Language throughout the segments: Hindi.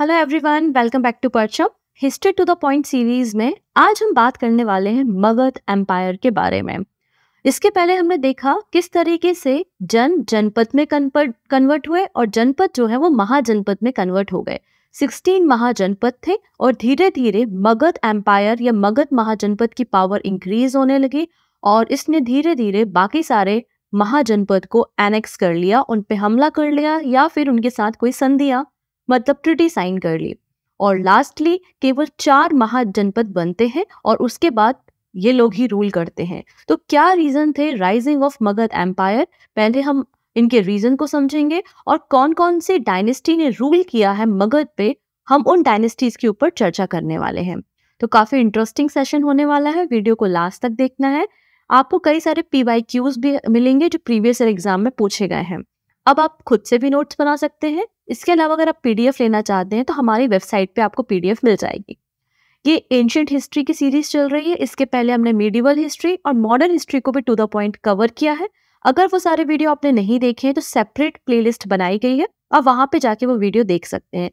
hello everyone welcome back to पर्चअप history to the point series में आज हम बात करने वाले हैं मगध एम्पायर के बारे में इसके पहले हमने देखा किस तरीके से जन जनपद में कन्वर्ट हुए और जनपद जो है वो महाजनपद में कन्वर्ट हो गए 16 महाजनपद थे और धीरे धीरे मगध एम्पायर या मगध महाजनपद की पावर इंक्रीज होने लगी और इसने धीरे धीरे बाकी सारे महाजनपद को एनेक्स कर लिया उन पर हमला कर लिया या फिर उनके साथ कोई संधिया मतलब ट्रिटी साइन कर ली और लास्टली केवल चार महाजनपद बनते हैं और उसके बाद ये लोग ही रूल करते हैं तो क्या रीजन थे राइजिंग ऑफ मगध एम्पायर पहले हम इनके रीजन को समझेंगे और कौन कौन से डायनेस्टी ने रूल किया है मगध पे हम उन डायनेस्टीज के ऊपर चर्चा करने वाले हैं तो काफी इंटरेस्टिंग सेशन होने वाला है वीडियो को लास्ट तक देखना है आपको कई सारे पी भी मिलेंगे जो प्रीवियस एग्जाम में पूछे गए हैं अब आप खुद से भी नोट्स बना सकते हैं इसके अलावा अगर आप पीडीएफ लेना चाहते हैं तो हमारी वेबसाइट पे आपको पीडीएफ मिल जाएगी ये एंशियंट हिस्ट्री की सीरीज चल रही है इसके पहले हमने मीडिवल हिस्ट्री और मॉडर्न हिस्ट्री को भी टू द पॉइंट कवर किया है अगर वो सारे वीडियो आपने नहीं देखे हैं तो सेपरेट प्लेलिस्ट बनाई गई है और वहाँ पे जाके वो वीडियो देख सकते हैं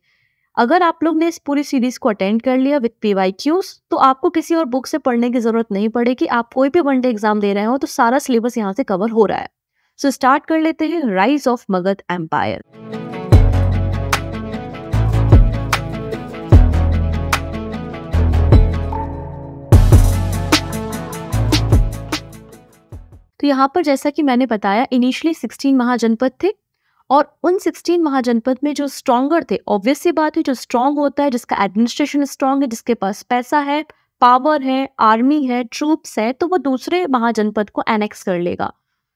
अगर आप लोग ने इस पूरी सीरीज को अटेंड कर लिया विथ पी वाई क्यूज तो आपको किसी और बुक से पढ़ने की जरूरत नहीं पड़ेगी आप कोई भी वनडे एग्जाम दे रहे हो तो सारा सिलेबस यहाँ से कवर हो रहा है सो स्टार्ट कर लेते हैं राइज ऑफ मगध एम्पायर तो यहां पर जैसा कि मैंने बताया इनिशियली 16 महाजनपद थे और उन 16 महाजनपद में जो स्ट्रॉन्गर थे ऑब्वियस ये बात है जो स्ट्रांग होता है जिसका एडमिनिस्ट्रेशन स्ट्रांग है जिसके पास पैसा है पावर है आर्मी है ट्रूप्स है तो वो दूसरे महाजनपद को एनेक्स कर लेगा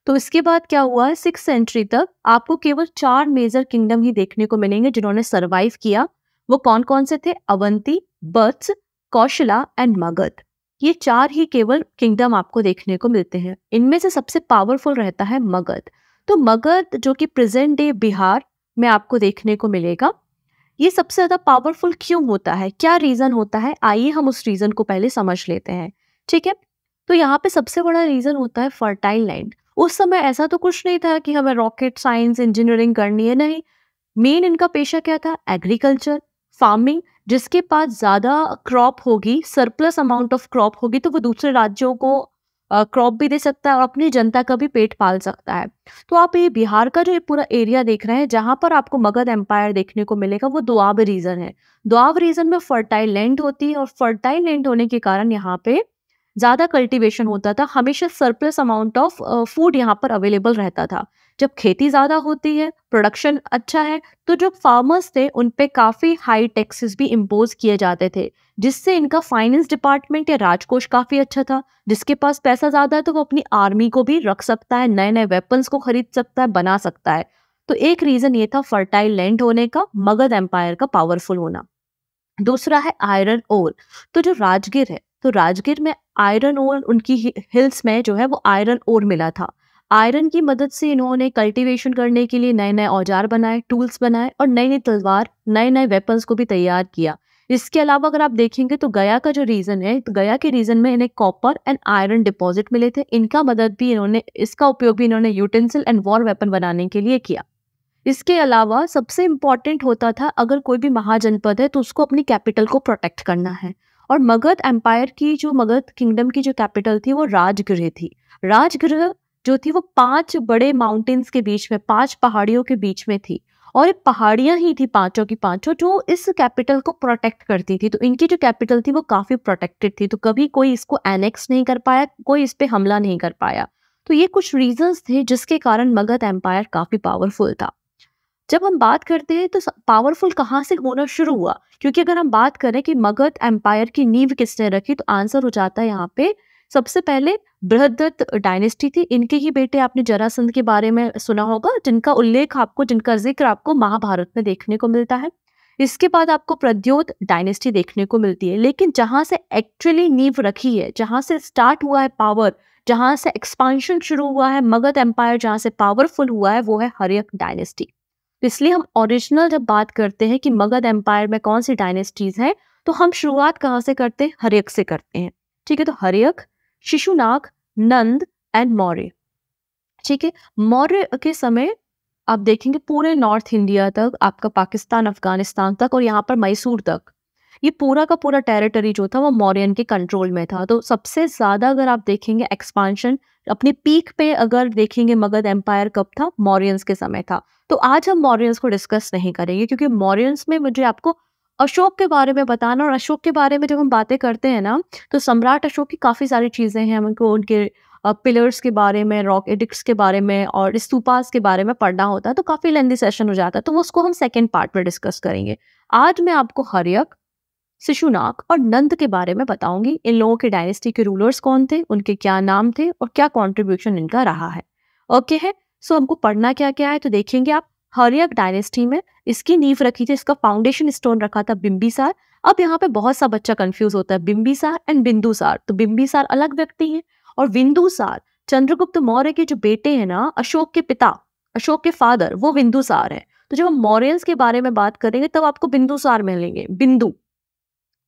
तो इसके बाद क्या हुआ सिक्स सेंचुरी तक आपको केवल चार मेजर किंगडम ही देखने को मिलेंगे जिन्होंने सर्वाइव किया वो कौन कौन से थे अवंती बत्स कौशला एंड मगध ये चार ही केवल किंगडम आपको देखने को मिलते हैं इनमें से सबसे पावरफुल रहता है मगध तो मगध जो कि प्रेजेंट डे बिहार में आपको देखने को मिलेगा ये सबसे ज़्यादा पावरफुल क्यों होता है क्या रीज़न होता है आइए हम उस रीज़न को पहले समझ लेते हैं ठीक है तो यहाँ पे सबसे बड़ा रीज़न होता है फर्टाइल लैंड उस समय ऐसा तो कुछ नहीं था कि हमें रॉकेट साइंस इंजीनियरिंग करनी है नहीं मेन इनका पेशा क्या था एग्रीकल्चर फार्मिंग जिसके पास ज़्यादा क्रॉप होगी सरप्लस अमाउंट ऑफ क्रॉप होगी तो वो दूसरे राज्यों को क्रॉप भी दे सकता है और अपनी जनता का भी पेट पाल सकता है तो आप ये बिहार का जो ये पूरा एरिया देख रहे हैं जहां पर आपको मगध एम्पायर देखने को मिलेगा वो दुआब रीजन है दुआब रीजन में फर्टाइल लैंड होती है और फर्टाइल लैंड होने के कारण यहाँ पे ज़्यादा कल्टीवेशन होता था हमेशा सरप्लस अमाउंट ऑफ फूड यहाँ पर अवेलेबल रहता था जब खेती ज़्यादा होती है प्रोडक्शन अच्छा है तो जो फार्मर्स थे उन पे काफ़ी हाई टैक्सेस भी इम्पोज किए जाते थे जिससे इनका फाइनेंस डिपार्टमेंट या राजकोष काफ़ी अच्छा था जिसके पास पैसा ज़्यादा है तो वो अपनी आर्मी को भी रख सकता है नए नए वेपन्स को खरीद सकता है बना सकता है तो एक रीज़न ये था फर्टाइल लैंड होने का मगध एम्पायर का पावरफुल होना दूसरा है आयरन ओर तो जो राजगिर है तो राजगीर में आयरन ओर उनकी हिल्स में जो है वो आयरन ओर मिला था आयरन की मदद से इन्होंने कल्टीवेशन करने के लिए नए नए औजार बनाए टूल्स बनाए और नई नई तलवार नए नए वेपन्स को भी तैयार किया इसके अलावा अगर आप देखेंगे तो गया का जो रीजन है तो गया के रीजन में इन्हें कॉपर एंड आयरन डिपॉजिट मिले थे इनका मदद भी इन्होंने इसका उपयोग भी इन्होंने यूटेंसिल एंड वॉर वेपन बनाने के लिए किया इसके अलावा सबसे इम्पॉर्टेंट होता था अगर कोई भी महाजनपद है तो उसको अपनी कैपिटल को प्रोटेक्ट करना है और मगध एम्पायर की जो मगध किंगडम की जो कैपिटल थी वो राजगृह थी राजगृह जो थी वो पांच बड़े माउंटेन्स के बीच में पांच पहाड़ियों के बीच में थी और ये पहाड़ियां ही थी पांचों की पांचों जो इस कैपिटल को प्रोटेक्ट करती थी तो इनकी जो कैपिटल थी वो काफी प्रोटेक्टेड थी तो कभी कोई इसको एनेक्स नहीं कर पाया कोई इस पर हमला नहीं कर पाया तो ये कुछ रीजंस थे जिसके कारण मगध एम्पायर काफी पावरफुल था जब हम बात करते हैं तो पावरफुल कहाँ से होना शुरू हुआ क्योंकि अगर हम बात करें कि मगध एम्पायर की नींव किसने रखी तो आंसर हो जाता है यहाँ पे सबसे पहले बृहदत्त डायनेस्टी थी इनके ही बेटे आपने जरासंध के बारे में सुना होगा जिनका उल्लेख आपको जिनका जिक्र आपको महाभारत में देखने को मिलता है इसके बाद आपको प्रद्योत डायनेस्टी देखने को मिलती है लेकिन जहाँ से एक्चुअली नींव रखी है जहाँ से स्टार्ट हुआ है पावर जहाँ से एक्सपांशन शुरू हुआ है मगध एम्पायर जहाँ से पावरफुल हुआ है वो है हरियक डायनेस्टी तो इसलिए हम ओरिजिनल जब बात करते हैं कि मगध एम्पायर में कौन सी डायनेस्टीज हैं तो हम शुरुआत कहाँ से करते हैं हरियक से करते हैं ठीक है तो हरियक शिशुनाग नंद एंड मौर्य ठीक है मौर्य के समय आप देखेंगे पूरे नॉर्थ इंडिया तक आपका पाकिस्तान अफगानिस्तान तक और यहाँ पर मैसूर तक ये पूरा का पूरा टेरिटरी जो था वो मौर्यन के कंट्रोल में था तो सबसे ज़्यादा अगर आप देखेंगे एक्सपांशन अपने पीक पे अगर देखेंगे मगध एम्पायर कब था मौरियंस के समय था तो आज हम मौरियंस को डिस्कस नहीं करेंगे क्योंकि मौरियंस में मुझे आपको अशोक के बारे में बताना और अशोक के बारे में जब हम बातें करते हैं ना तो सम्राट अशोक की काफ़ी सारी चीज़ें हैं हमको उनके पिलर्स के बारे में रॉक एडिक्ट के बारे में और स्तूपास के बारे में पढ़ना होता है तो काफ़ी लेंदी सेशन हो जाता है तो वो उसको हम सेकेंड पार्ट में डिस्कस करेंगे आज मैं आपको हरियक शिशुनाक और नंद के बारे में बताऊंगी इन लोगों के डायनेस्टी के रूलर्स कौन थे उनके क्या नाम थे और क्या कॉन्ट्रीब्यूशन इनका रहा है ओके है सो हमको पढ़ना क्या क्या है तो देखेंगे आप हरियक डायनेस्टी में इसकी नींव रखी थी इसका फाउंडेशन स्टोन रखा था बिम्बिसार अब यहाँ पे बहुत सा बच्चा कंफ्यूज होता है बिम्बिसार एंड बिंदुसार तो बिम्बिसार अलग व्यक्ति है और बिंदुसार चंद्रगुप्त मौर्य के जो बेटे हैं ना अशोक के पिता अशोक के फादर वो बिंदुसार है तो जब हम मौर्य के बारे में बात करेंगे तब आपको बिंदुसार मिलेंगे बिंदु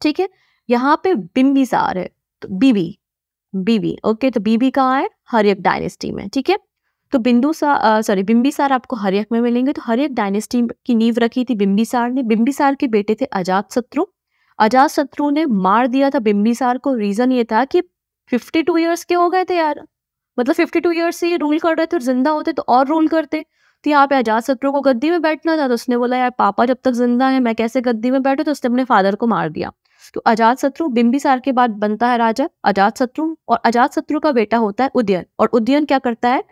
ठीक है यहाँ पे बिम्बिसार है तो बीबी बीबी ओके तो बीबी कहाँ है हरियक डायनेस्टी में ठीक है तो बिंदु सॉरी बिम्बिसार आपको हरियक में मिलेंगे तो हरियक डायनेस्टी की नींव रखी थी बिम्बिसार ने बिम्बिसार के बेटे थे अजात शत्रु अजात शत्रु ने मार दिया था बिम्बिसार को रीजन ये था कि 52 ईयर्स के हो गए थे यार मतलब 52 ईयर्स से ये रूल कर रहे थे और जिंदा होते तो और रूल करते तो यहाँ पे अजात शत्रु को गद्दी में बैठना था तो उसने बोला यार पापा जब तक जिंदा है मैं कैसे गद्दी में बैठू तो उसने अपने फादर को मार दिया तो अजात शत्रु बिंबिसार के बाद बनता है राजा अजात शत्रु और अजात शत्रु का बेटा होता है उदयन और उदयन क्या करता है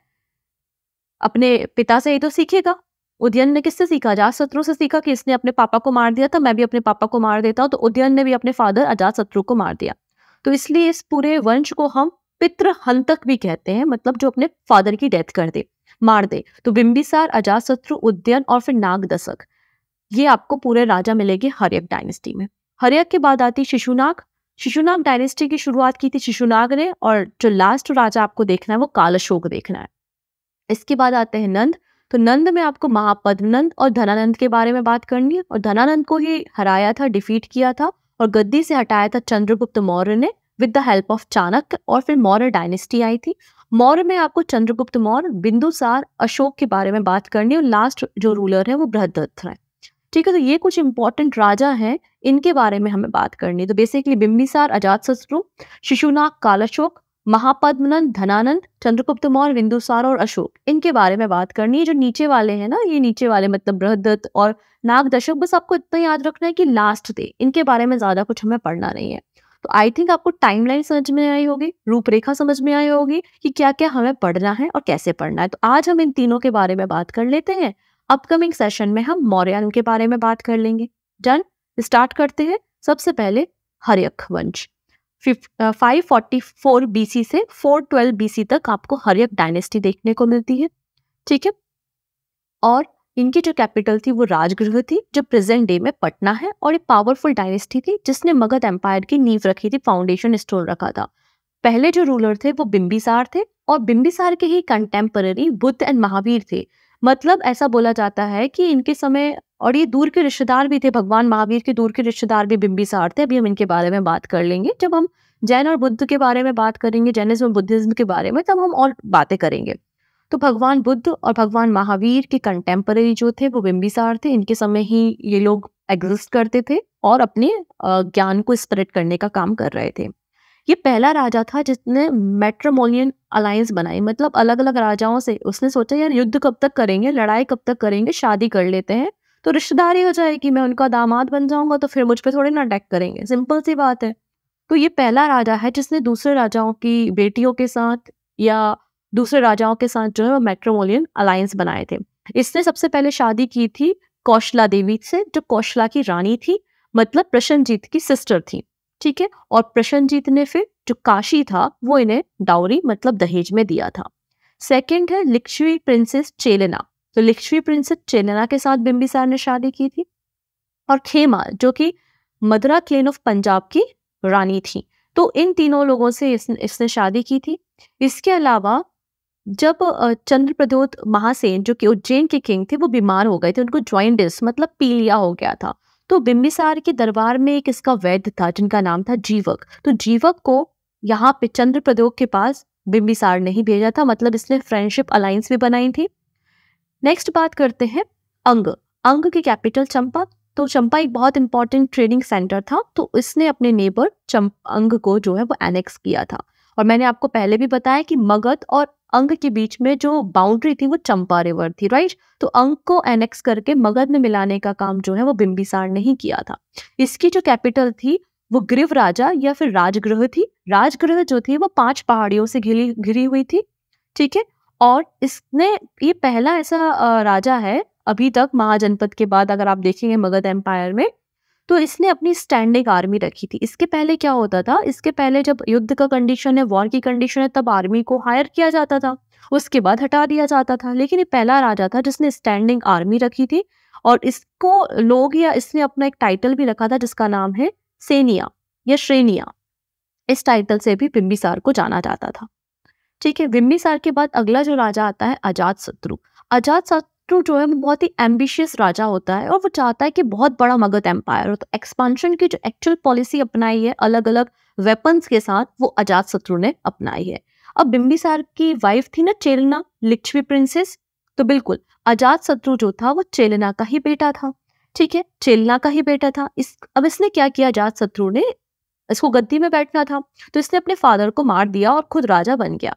अपने पिता से ये तो सीखेगा उदयन ने किससे सीखा अजात शत्रु से सीखा कि इसने अपने पापा को मार दिया था मैं भी अपने पापा को मार देता हूँ तो उदयन ने भी अपने फादर अजात शत्रु को मार दिया तो इसलिए इस पूरे वंश को हम पित्र हंतक भी कहते हैं मतलब जो अपने फादर की डेथ कर दे मार दे तो बिंबिसार अजात शत्रु उद्यन और फिर नाग दशक ये आपको पूरे राजा मिलेगी हर एक डायनेस्टी में हरियक के बाद आती शिशुनाग शिशुनाग डायनेस्टी की शुरुआत की थी शिशुनाग ने और जो लास्ट राजा आपको देखना है वो काल अशोक देखना है इसके बाद आते हैं नंद तो नंद में आपको महापद्मनंद और धनानंद के बारे में बात करनी है और धनानंद को ही हराया था डिफीट किया था और गद्दी से हटाया था चंद्रगुप्त मौर्य ने with the help of Chanakya और फिर मौर्य डायनेस्टी आई थी मौर्य में आपको चंद्रगुप्त मौर्य बिंदुसार अशोक के बारे में बात करनी है और लास्ट जो रूलर है वो बृहदत्त है ठीक है तो ये कुछ इंपॉर्टेंट राजा हैं इनके बारे में हमें बात करनी है तो बेसिकली बिम्बिसार अजात शत्रु शिशुनाग कालाशोक महापद्मनंद धनानंद चंद्रगुप्त मौर्य बिंदुसार और अशोक इनके बारे में बात करनी है जो नीचे वाले हैं ना ये नीचे वाले मतलब बृहदत्त और नागदशक बस आपको इतना याद रखना है कि लास्ट थे इनके बारे में ज्यादा कुछ हमें पढ़ना नहीं है तो आई थिंक आपको टाइमलाइन समझ में आई होगी रूपरेखा समझ में आई होगी कि क्या क्या हमें पढ़ना है और कैसे पढ़ना है तो आज हम इन तीनों के बारे में बात कर लेते हैं अपकमिंग सेशन में हम मौर्य के बारे में बात कर लेंगे डन स्टार्ट करते हैं सबसे पहले हरियक वंश फाइव फोर्टी फोर बीसी से फोर ट्वेल्व बीसी तक आपको हरियक डायनेस्टी देखने को मिलती है ठीक है और इनकी जो कैपिटल थी वो राजगृह थी जो प्रेजेंट डे में पटना है और एक पावरफुल डायनेस्टी थी जिसने मगध एम्पायर की नींव रखी थी फाउंडेशन स्टोन रखा था पहले जो रूलर थे वो बिम्बिसार थे और बिम्बिसार के ही कंटेम्पररी बुद्ध एंड महावीर थे मतलब ऐसा बोला जाता है कि इनके समय और ये दूर के रिश्तेदार भी थे भगवान महावीर के दूर के रिश्तेदार भी बिंबिसार थे अभी हम इनके बारे में बात कर लेंगे जब हम जैन और बुद्ध के बारे में बात करेंगे जैनिज्म और बुद्धिज्म के बारे में तब हम और बातें करेंगे तो भगवान बुद्ध और भगवान महावीर के कंटेम्पररी जो थे वो बिंबिसार थे इनके समय ही ये लोग एग्जिस्ट करते थे और अपने ज्ञान को स्प्रेड करने का काम कर रहे थे ये पहला राजा था जिसने मेट्रोमोलियन अलायंस बनाई मतलब अलग अलग राजाओं से उसने सोचा यार युद्ध कब तक करेंगे लड़ाई कब तक करेंगे शादी कर लेते हैं तो रिश्तेदारी हो जाएगी मैं उनका दामाद बन जाऊंगा तो फिर मुझ पर थोड़े ना अटैक करेंगे सिंपल सी बात है तो ये पहला राजा है जिसने दूसरे राजाओं की बेटियों के साथ या दूसरे राजाओं के साथ जो है वो मेट्रोमोलियन अलायंस बनाए थे इसने सबसे पहले शादी की थी कौशला देवी से जो कौशला की रानी थी मतलब प्रशनजीत की सिस्टर थी ठीक है और प्रशनजीत ने फिर जो काशी था वो इन्हें डाउरी मतलब दहेज में दिया था सेकंड है लिक्षवी प्रिंसेस चेलेना तो लिक्षवी प्रिंसेस चेलेना के साथ बिम्बिसार ने शादी की थी और खेमा जो कि मदरा क्लेन ऑफ पंजाब की रानी थी तो इन तीनों लोगों से इस, इसने शादी की थी इसके अलावा जब चंद्र प्रदोत महासेन जो कि उज्जैन के किंग थे वो बीमार हो गए थे उनको ज्वाइंटिस मतलब पीलिया हो गया था तो बिम्बिसार के दरबार में एक इसका वैद्य था जिनका नाम था जीवक तो जीवक को यहाँ पे चंद्र प्रदोग के पास बिम्बिसार ने ही भेजा था मतलब इसने फ्रेंडशिप अलायंस भी बनाई थी नेक्स्ट बात करते हैं अंग अंग की कैपिटल चंपा तो चंपा एक बहुत इंपॉर्टेंट ट्रेडिंग सेंटर था तो इसने अपने नेबर चंप अंग को जो है वो एनेक्स किया था और मैंने आपको पहले भी बताया कि मगध और अंग के बीच में जो बाउंड्री थी वो चंपा रिवर थी राइट तो अंग को एनेक्स करके मगध में मिलाने का काम जो है वो बिंबिसार ने ही किया था इसकी जो कैपिटल थी वो ग्रीव राजा या फिर राजगृह थी राजगृह जो थी वो पांच पहाड़ियों से घिरी घिरी हुई थी ठीक है और इसने ये पहला ऐसा राजा है अभी तक महाजनपद के बाद अगर आप देखेंगे मगध एम्पायर में तो इसने अपनी स्टैंडिंग आर्मी रखी थी इसके पहले क्या होता था इसके पहले जब युद्ध का कंडीशन है वॉर की कंडीशन है तब आर्मी को हायर किया जाता था उसके बाद हटा दिया जाता था लेकिन ये पहला राजा था जिसने स्टैंडिंग आर्मी रखी थी और इसको लोग या इसने अपना एक टाइटल भी रखा था जिसका नाम है सेनिया या श्रेनिया इस टाइटल से भी बिम्बिसार को जाना जाता था ठीक है बिम्बिसार के बाद अगला जो राजा आता है अजात शत्रु अजात शत्रु जो है वो बहुत ही एम्बिशियस राजा होता है और वो चाहता है कि बहुत बड़ा मगध एम्पायर हो तो एक्सपांशन की जो एक्चुअल पॉलिसी अपनाई है अलग अलग वेपन्स के साथ वो अजात शत्रु ने अपनाई है अब बिम्बिसार की वाइफ थी ना चेलना लिच्छवी प्रिंसेस तो बिल्कुल अजात शत्रु जो था वो चेलना का ही बेटा था ठीक है चेलना का ही बेटा था इस अब इसने क्या किया अजात शत्रु ने इसको गद्दी में बैठना था तो इसने अपने फादर को मार दिया और खुद राजा बन गया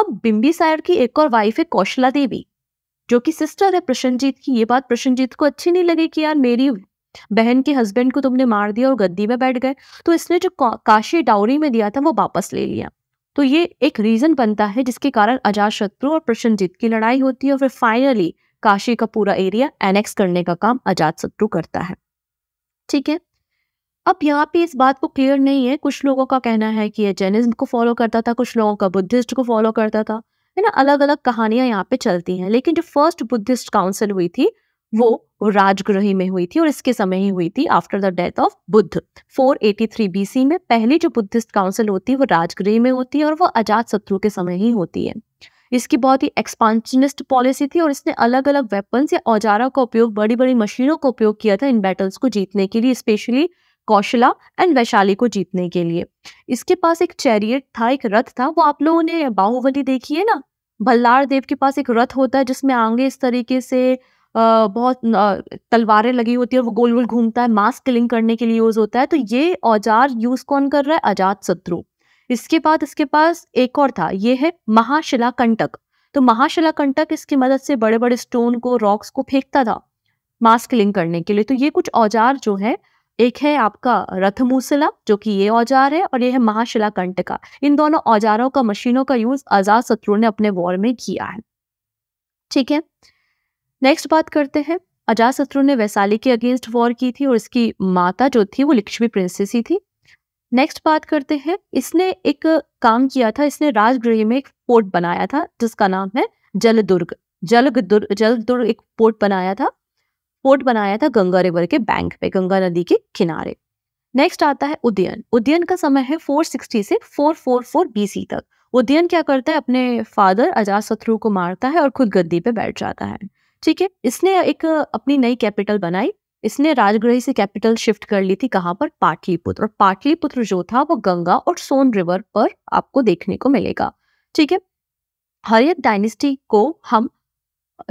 अब बिम्बिसार की एक और वाइफ है कौशला देवी जो कि सिस्टर है प्रशनजीत की ये बात प्रशनजीत को अच्छी नहीं लगी कि यार मेरी बहन के हस्बैंड को तुमने मार दिया और गद्दी में बैठ गए तो इसने जो काशी डाउरी में दिया था वो वापस ले लिया तो ये एक रीजन बनता है जिसके कारण शत्रु और प्रशनजीत की लड़ाई होती है और फिर फाइनली काशी का पूरा एरिया एनेक्स करने का काम अजात शत्रु करता है ठीक है अब यहाँ पे इस बात को क्लियर नहीं है कुछ लोगों का कहना है कि ये जैनिज्म को फॉलो करता था कुछ लोगों का बुद्धिस्ट को फॉलो करता था है ना अलग अलग कहानियां यहाँ पे चलती हैं लेकिन जो फर्स्ट बुद्धिस्ट काउंसिल हुई थी वो राजगृही में हुई थी और इसके समय ही हुई थी after the death of Buddha 483 BC में पहली जो बुद्धिस्ट काउंसिल होती है वो राजगृह में होती है और वो अजात शत्रु के समय ही होती है इसकी बहुत ही एक्सपांशनिस्ट पॉलिसी थी और इसने अलग अलग वेपन्स या औजारों का उपयोग बड़ी बड़ी मशीनों का उपयोग किया था इन बैटल्स को जीतने के लिए स्पेशली कौशला एंड वैशाली को जीतने के लिए इसके पास एक चैरियट था एक रथ था वो आप लोगों ने बाहुबली देखी है ना भल्लार देव के पास एक रथ होता है जिसमें आगे इस तरीके से आ, बहुत तलवारें लगी होती है वो गोल गोल घूमता है मास्क किलिंग करने के लिए यूज होता है तो ये औजार यूज कौन कर रहा है अजात शत्रु इसके बाद इसके पास एक और था ये है महाशिला कंटक तो महाशिला कंटक इसकी मदद से बड़े बड़े स्टोन को रॉक्स को फेंकता था मास्क किलिंग करने के लिए तो ये कुछ औजार जो है एक है आपका रथमूसला जो कि ये औजार है और ये है महाशिला कंट का इन दोनों औजारों का मशीनों का यूज आजाद शत्रु ने अपने वॉर में किया है ठीक है नेक्स्ट बात करते हैं अजात शत्रु ने वैशाली के अगेंस्ट वॉर की थी और इसकी माता जो थी वो लक्ष्मी प्रिंसेस ही थी नेक्स्ट बात करते हैं इसने एक काम किया था इसने राजगृह में एक पोर्ट बनाया था जिसका नाम है जलदुर्ग जलग दुर्ग जलदुर्ग एक पोर्ट बनाया था फोर्ट बनाया था गंगा रिवर के बैंक पे गंगा नदी के किनारे नेक्स्ट आता है उदयन उदयन का समय है 460 से 444 बीसी तक उदयन क्या करता है अपने फादर अजात शत्रु को मारता है और खुद गद्दी पे बैठ जाता है ठीक है इसने एक अपनी नई कैपिटल बनाई इसने राजगृही से कैपिटल शिफ्ट कर ली थी कहाँ पर पाटलिपुत्र और पाटलिपुत्र जो था वो गंगा और सोन रिवर पर आपको देखने को मिलेगा ठीक है हरियत डायनेस्टी को हम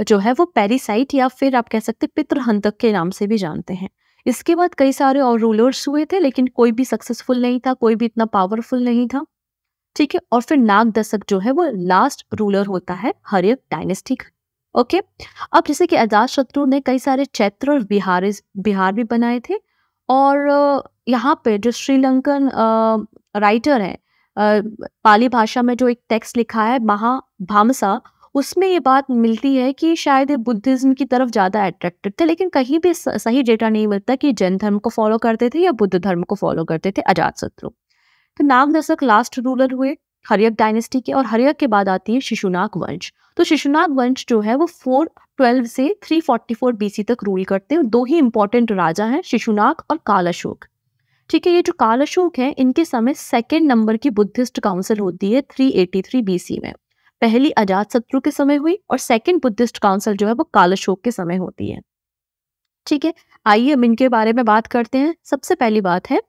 जो है वो पेरिसाइट या फिर आप कह सकते पितृहंतक के नाम से भी जानते हैं इसके बाद कई सारे और रूलर्स हुए थे लेकिन कोई भी सक्सेसफुल नहीं था कोई भी इतना पावरफुल नहीं था ठीक है और फिर नाग दशक जो है वो लास्ट रूलर होता है हर एक डायनेस्टी का ओके अब जैसे कि अजात शत्रु ने कई सारे चैत्र और बिहार बिहार भी बनाए थे और यहाँ पे जो श्रीलंकन राइटर है पाली भाषा में जो एक टेक्स्ट लिखा है महाभामसा उसमें ये बात मिलती है कि शायद बुद्धिज़्म की तरफ ज़्यादा अट्रैक्टेड थे लेकिन कहीं भी सही डेटा नहीं मिलता कि जैन धर्म को फॉलो करते थे या बुद्ध धर्म को फॉलो करते थे अजात शत्रु तो दशक लास्ट रूलर हुए हरियक डायनेस्टी के और हरियक के बाद आती है शिशुनाग वंश तो शिशुनाग वंश जो है वो फोर ट्वेल्व से थ्री फोर्टी फोर बीसी तक रूल करते हैं दो ही इंपॉर्टेंट राजा हैं शिशुनाग और काल अशोक ठीक है ये जो काल अशोक है इनके समय सेकेंड नंबर की बुद्धिस्ट काउंसिल होती है थ्री एटी थ्री बीसी में पहली अजात शत्रु के समय हुई और सेकंड बुद्धिस्ट काउंसिल जो है वो कालाशोक के समय होती है ठीक है आइए हम इनके बारे में बात करते हैं सबसे पहली बात है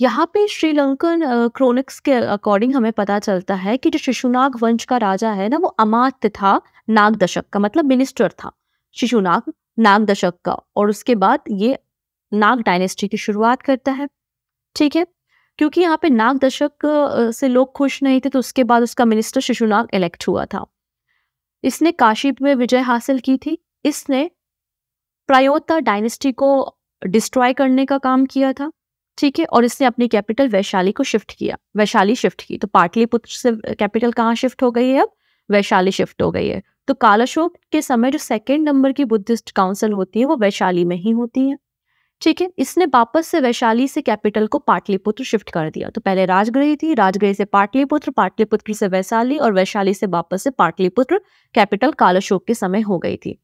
यहाँ पे श्रीलंकन क्रोनिक्स के अकॉर्डिंग हमें पता चलता है कि जो शिशुनाग वंश का राजा है ना वो अमात्य था नाग दशक का मतलब मिनिस्टर था शिशुनाग नाग दशक का और उसके बाद ये नाग डायनेस्टी की शुरुआत करता है ठीक है क्योंकि यहाँ पे नाग दशक से लोग खुश नहीं थे तो उसके बाद उसका मिनिस्टर शिशुनाग इलेक्ट हुआ था इसने काशी में विजय हासिल की थी इसने प्रायोता डायनेस्टी को डिस्ट्रॉय करने का काम किया था ठीक है और इसने अपनी कैपिटल वैशाली को शिफ्ट किया वैशाली शिफ्ट की तो पाटलिपुत्र से कैपिटल कहाँ शिफ्ट हो गई है अब वैशाली शिफ्ट हो गई है तो कालाशोक के समय जो सेकेंड नंबर की बुद्धिस्ट काउंसिल होती है वो वैशाली में ही होती है ठीक है इसने वापस से वैशाली से कैपिटल को पाटलिपुत्र शिफ्ट कर दिया तो पहले राजगृह थी राजगृह से पाटलिपुत्र पाटलिपुत्र से वैशाली और वैशाली से वापस से पाटलिपुत्र कैपिटल कालाशोक के समय हो गई थी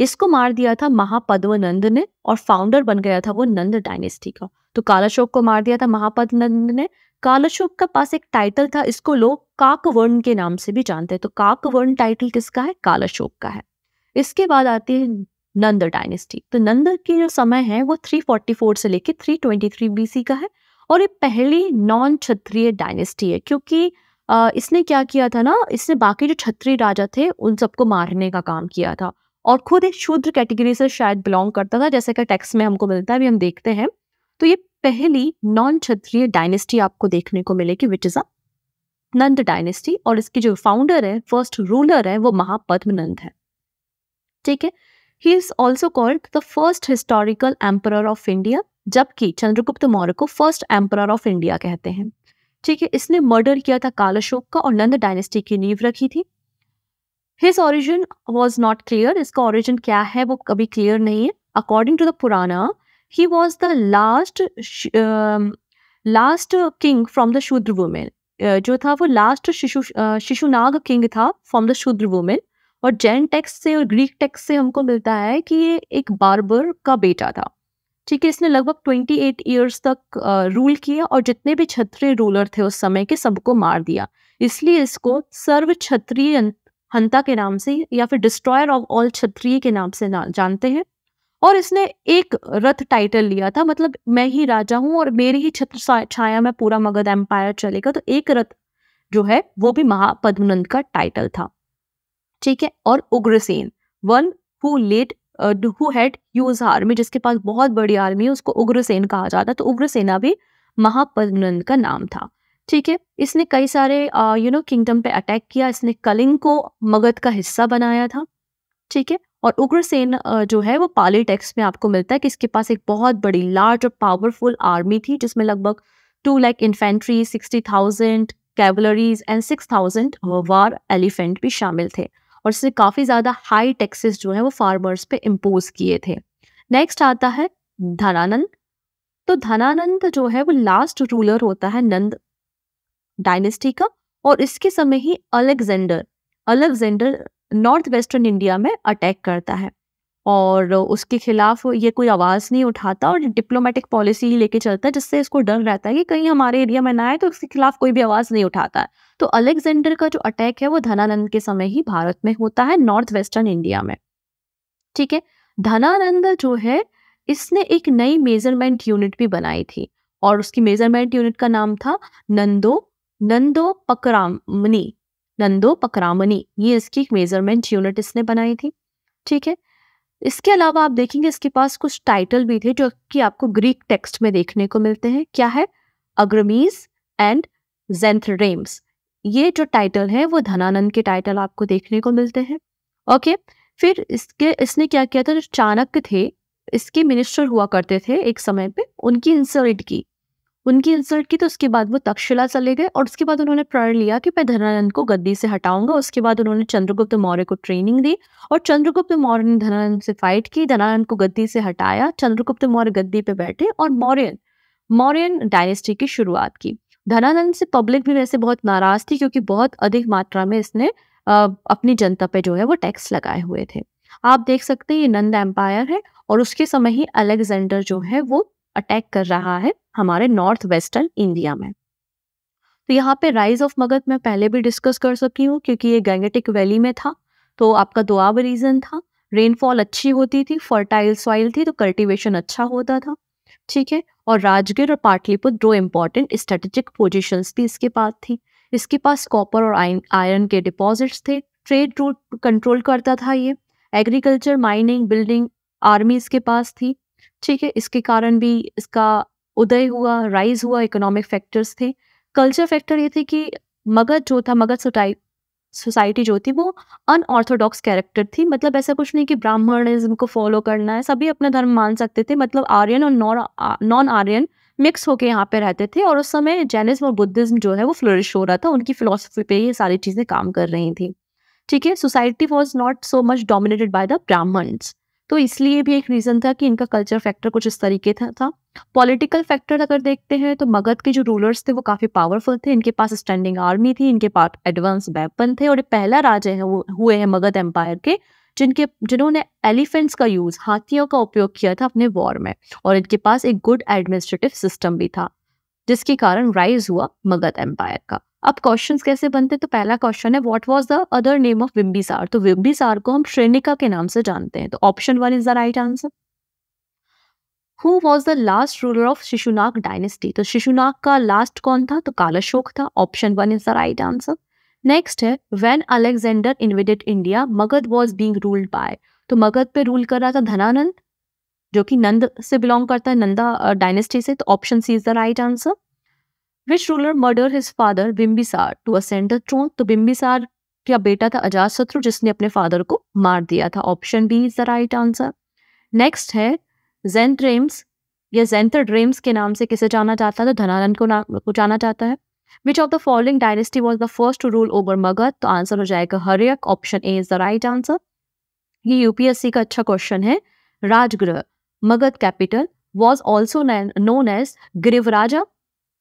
इसको मार दिया था महापदव नंद ने और फाउंडर बन गया था वो नंद डायनेस्टी का तो कालाशोक को मार दिया था महापद नंद ने कालाशोक का पास एक टाइटल था इसको लोग काकवर्ण के नाम से भी जानते हैं तो काकवर्ण टाइटल किसका है कालाशोक का है इसके बाद आती है नंद डायनेस्टी तो नंद की जो समय है वो 344 से लेके 323 बीसी का है और ये पहली नॉन क्षत्रिय डायनेस्टी है क्योंकि इसने क्या किया था ना इसने बाकी जो क्षत्रिय राजा थे उन सबको मारने का काम किया था और खुद एक शूद्र कैटेगरी से शायद बिलोंग करता था जैसे कि टेक्स में हमको मिलता है अभी हम देखते हैं तो ये पहली नॉन क्षत्रिय डायनेस्टी आपको देखने को मिलेगी which is a Nand dynasty और इसकी जो फाउंडर है फर्स्ट रूलर है वो महापद्म नंद है ठीक है he is also called the first historical emperor of India जबकि चंद्रगुप्त मौर्य को फर्स्ट एम्पर ऑफ इंडिया कहते हैं ठीक है इसने मर्डर किया था कालाशोक का और नंद डायनेस्टी की नींव रखी थी his origin was not clear इसका ऑरिजिन क्या है वो कभी क्लियर नहीं है according to the Purana he was the last last king from the Shudra women जो था वो लास्ट शिशु शिशुनाग किंग था फ्रॉम द शूद्र वुमेन और जैन टेक्स्ट से और ग्रीक टेक्स्ट से हमको मिलता है कि ये एक बार्बर का बेटा था ठीक है इसने लगभग ट्वेंटी एट ईयर्स तक रूल किया और जितने भी क्षत्रिय रूलर थे उस समय के सबको मार दिया इसलिए इसको सर्व क्षत्रिय हंता के नाम से या फिर डिस्ट्रॉयर ऑफ ऑल क्षत्रिय के नाम से ना जानते हैं और इसने एक रथ टाइटल लिया था मतलब मैं ही राजा हूँ और मेरी ही छत्र छाया में पूरा मगध एम्पायर चलेगा तो एक रथ जो है वो भी महापद्मनंद का टाइटल था ठीक है और Ugrasen one who let who had huge army जिसके पास बहुत बड़ी आर्मी है उसको उग्रसेन कहा जाता है तो उग्रसेना भी महापनंद का नाम था ठीक है इसने कई सारे यू नो किंगडम पे अटैक किया इसने कलिंग को मगध का हिस्सा बनाया था ठीक है और उग्रसेन uh, जो है वो पाली टेक्स में आपको मिलता है कि इसके पास एक बहुत बड़ी लार्ज और पावरफुल आर्मी थी जिसमें लगभग two lakh infantry sixty thousand cavalries and six thousand war elephant भी शामिल थे और इसने काफ़ी ज़्यादा हाई टैक्सेस जो है वो फार्मर्स पे इम्पोज किए थे नेक्स्ट आता है धनानंद तो धनानंद जो है वो लास्ट रूलर होता है नंद डायनेस्टी का और इसके समय ही Alexander Alexander north western India में अटैक करता है और उसके खिलाफ ये कोई आवाज़ नहीं उठाता और डिप्लोमेटिक पॉलिसी ही लेके चलता है जिससे इसको डर रहता है कि कहीं हमारे एरिया में ना आए तो इसके खिलाफ कोई भी आवाज़ नहीं उठाता है तो अलेक्जेंडर का जो अटैक है वो धनानंद के समय ही भारत में होता है नॉर्थ वेस्टर्न इंडिया में ठीक है धनानंद जो है इसने एक नई मेजरमेंट यूनिट भी बनाई थी और उसकी मेजरमेंट यूनिट का नाम था नंदो नंदो पकरामनी नंदो पकरामनी ये इसकी एक मेजरमेंट यूनिट इसने बनाई थी ठीक है इसके अलावा आप देखेंगे इसके पास कुछ टाइटल भी थे जो कि आपको ग्रीक टेक्स्ट में देखने को मिलते हैं क्या है अग्रमीज एंड जेंथरेम्स ये जो टाइटल है वो धनानंद के टाइटल आपको देखने को मिलते हैं ओके फिर इसके इसने क्या किया था जो चाणक्य थे इसके मिनिस्टर हुआ करते थे एक समय पे उनकी इंसल्ट की उनकी इंसल्ट की तो उसके बाद वो तक्षशिला चले गए और उसके बाद उन्होंने प्रण लिया कि मैं धनानंद को गद्दी से हटाऊंगा उसके बाद उन्होंने चंद्रगुप्त मौर्य को ट्रेनिंग दी और चंद्रगुप्त मौर्य ने धनानंद से फाइट की धनानंद को गद्दी से हटाया चंद्रगुप्त मौर्य गद्दी पे बैठे और मौर्यन मौर्यन डायनेस्टी की शुरुआत की धनानंद से पब्लिक भी वैसे बहुत नाराज थी क्योंकि बहुत अधिक मात्रा में इसने अपनी जनता पे जो है वो टैक्स लगाए हुए थे आप देख सकते हैं ये नंद एम्पायर है और उसके समय ही अलेक्जेंडर जो है वो अटैक कर रहा है हमारे नॉर्थ वेस्टर्न इंडिया में तो यहाँ पे राइज ऑफ मगध मैं पहले भी डिस्कस कर सकी हूँ क्योंकि ये गैंगेटिक वैली में था तो आपका दुआब रीजन था रेनफॉल अच्छी होती थी फर्टाइल सॉइल थी तो कल्टिवेशन अच्छा होता था ठीक है और राजगीर और पाटलिपुत्र दो इम्पॉर्टेंट स्ट्रेटेजिक पोजिशन भी इसके पास थी इसके पास कॉपर और आयरन के डिपॉजिट्स थे ट्रेड रूट कंट्रोल करता था ये एग्रीकल्चर माइनिंग बिल्डिंग आर्मी इसके पास थी ठीक है इसके कारण भी इसका उदय हुआ राइज हुआ इकोनॉमिक फैक्टर्स थे कल्चर फैक्टर ये थे कि मगध जो था मगध सोसाइटी जो थी वो अनऑर्थोडॉक्स कैरेक्टर थी मतलब ऐसा कुछ नहीं कि ब्राह्मणिज्म को फॉलो करना है सभी अपना धर्म मान सकते थे मतलब आर्यन और नॉन आर्यन मिक्स होके यहाँ पे रहते थे और उस समय जैनिज्म और बुद्धिज्म जो है वो फ्लोरिश हो रहा था उनकी फिलोसफी पे ये सारी चीज़ें काम कर रही थी ठीक है society was not so much dominated by the Brahmins तो इसलिए भी एक रीज़न था कि इनका कल्चर फैक्टर कुछ इस तरीके था था पॉलिटिकल फैक्टर अगर देखते हैं तो मगध के जो रूलर्स थे वो काफ़ी पावरफुल थे इनके पास स्टैंडिंग आर्मी थी इनके पास एडवांस वेपन थे और पहला राजा है वो हुए हैं मगध एम्पायर के जिनके जिन्होंने एलिफेंट्स का यूज़ हाथियों का उपयोग किया था अपने वॉर में और इनके पास एक गुड एडमिनिस्ट्रेटिव सिस्टम भी था जिसके कारण राइज हुआ मगध एम्पायर का अब क्वेश्चंस कैसे बनते तो पहला क्वेश्चन है what was the other name of Bimbisara तो बिम्बिसार को हम श्रेणिका के नाम से जानते हैं तो option one is the right answer who was the last ruler of Shishunaga dynasty तो शिशुनाग का लास्ट कौन था तो कालाशोक था option one is the right answer next है when Alexander invaded India Magadha was being ruled by तो मगध पे रूल कर रहा था धनानंद जो कि नंद से बिलोंग करता है नंदा डायनेस्टी से तो option C is the right answer which ruler murder his father Bimbisara to ascend the throne तो बिम्बिसार क्या बेटा था शत्रु जिसने अपने फादर को मार दिया था option B is the right answer next है जेंट्रेम्स या जेंथर ड्रीम्स के नाम से किसे जाना जाता है तो धनानंद को नाम को जाना जाता है which of the following dynasty was the first to rule over Magadha तो आंसर हो जाएगा Haryanka option A is the right answer ये यूपीएससी का अच्छा क्वेश्चन है Rajgriha Magadha capital was also known as Girivraja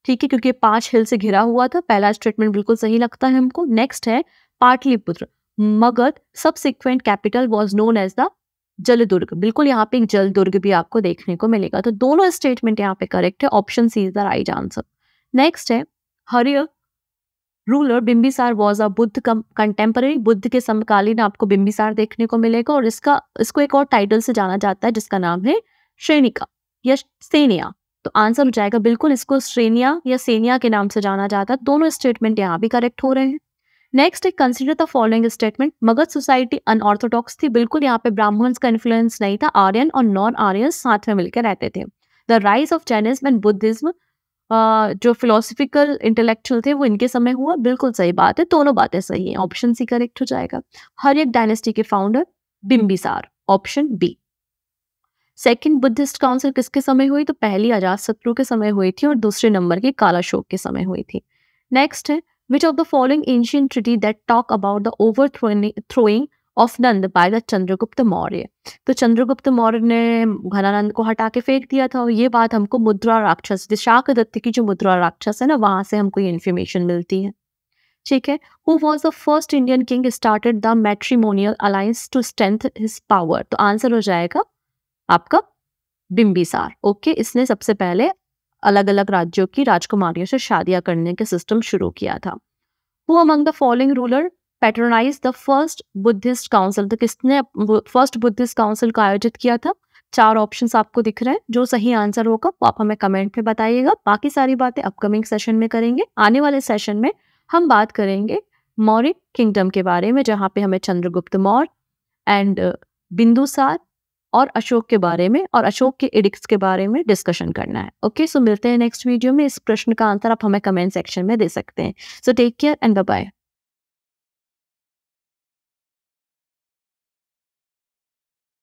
ठीक है क्योंकि पांच हिल से घिरा हुआ था पहला स्टेटमेंट बिल्कुल सही लगता है हमको नेक्स्ट है Pataliputra Magadha subsequent capital was known as the Jaladurga बिल्कुल यहाँ पे एक जल दुर्ग भी आपको देखने को मिलेगा तो दोनों स्टेटमेंट यहाँ पे करेक्ट है option C is the right answer next है हरिय ruler Bimbisara was a Buddha contemporary Buddha के समकालीन आपको बिम्बिसार देखने को मिलेगा और इसका इसको एक और टाइटल से जाना जाता है जिसका नाम है श्रेणिका या सेनिया तो आंसर हो जाएगा बिल्कुल इसको श्रेनिया या सेनिया के नाम से जाना जाता है दोनों स्टेटमेंट यहाँ भी करेक्ट हो रहे हैं नेक्स्ट एक consider the following statement Magadha society unorthodox थी बिल्कुल यहाँ पे ब्राह्मण्स का इन्फ्लुएंस नहीं था आर्यन और नॉन आर्यन साथ में मिलकर रहते थे the rise of Jainism and Buddhism जो फिलोसफिकल इंटेलेक्चुअल थे वो इनके समय हुआ बिल्कुल सही बात है दोनों बातें सही है ऑप्शन सी करेक्ट हो जाएगा हर एक डायनेस्टी के founder Bimbisara option B second Buddhist council किसके समय हुई तो पहली अजात शत्रु के समय हुई थी और दूसरे नंबर की कालाशोक के समय हुई थी नेक्स्ट है which of the following ancient treaty that talk about the overthrowing of Nanda by the Chandragupta Maurya तो चंद्रगुप्त मौर्य ने घनानंद को हटा के फेंक दिया था और ये बात हमको मुद्रा राक्षस दिशाक दत्त की जो मुद्रा राक्षस है ना वहां से हमको ये इन्फॉर्मेशन मिलती है ठीक है who was the first Indian king started the matrimonial alliance to strength his power तो आंसर हो जाएगा आपका बिम्बिसार ओके इसने सबसे पहले अलग अलग राज्यों की राजकुमारियों से शादियां करने के सिस्टम शुरू किया था वो among the following ruler patronize the first Buddhist council तो किसने फर्स्ट बुद्धिस्ट काउंसिल को आयोजित किया था चार ऑप्शंस आपको दिख रहे हैं जो सही आंसर होगा वो आप हमें कमेंट में बताइएगा बाकी सारी बातें अपकमिंग सेशन में करेंगे आने वाले सेशन में हम बात करेंगे मौर्य किंगडम के बारे में जहाँ पे हमें चंद्रगुप्त मौर्य एंड uh, बिंदुसार और अशोक के बारे में और अशोक के एडिक्स के बारे में डिस्कशन करना है ओके सो मिलते हैं नेक्स्ट वीडियो में इस प्रश्न का आंसर आप हमें कमेंट सेक्शन में दे सकते हैं so take care and bye